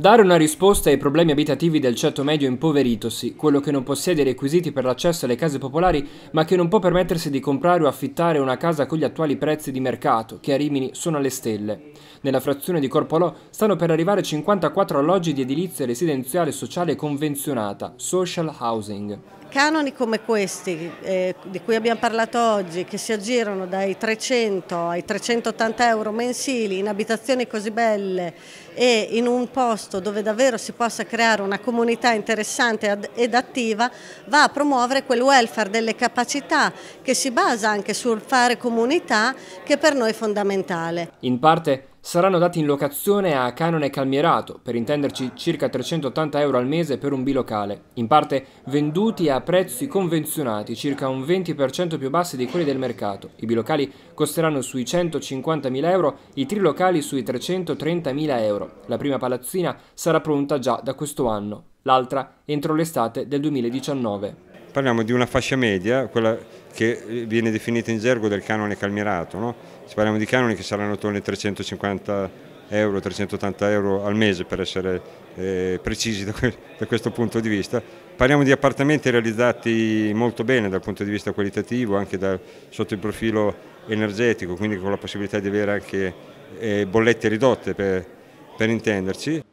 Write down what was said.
Dare una risposta ai problemi abitativi del ceto medio impoveritosi, quello che non possiede i requisiti per l'accesso alle case popolari, ma che non può permettersi di comprare o affittare una casa con gli attuali prezzi di mercato, che a Rimini sono alle stelle. Nella frazione di Corpolò stanno per arrivare 54 alloggi di edilizia residenziale sociale convenzionata, social housing. Canoni come questi, eh, di cui abbiamo parlato oggi, che si aggirano dai 300 ai 380 euro mensili in abitazioni così belle e in un posto dove davvero si possa creare una comunità interessante ed attiva, va a promuovere quel welfare delle capacità che si basa anche sul fare comunità che per noi è fondamentale. In parte saranno dati in locazione a canone calmierato, per intenderci circa 380 euro al mese per un bilocale, in parte venduti a prezzi convenzionati, circa un 20% più bassi di quelli del mercato. I bilocali costeranno sui 150.000 euro, i trilocali sui 330.000 euro. La prima palazzina sarà pronta già da questo anno, l'altra entro l'estate del 2019. Parliamo di una fascia media, quella che viene definita in gergo del canone calmierato. No? Se parliamo di canoni che saranno attorno ai 350 euro, 380 euro al mese per essere eh, precisi da, que da questo punto di vista. Parliamo di appartamenti realizzati molto bene dal punto di vista qualitativo, anche da, sotto il profilo energetico, quindi con la possibilità di avere anche eh, bollette ridotte per, per intenderci.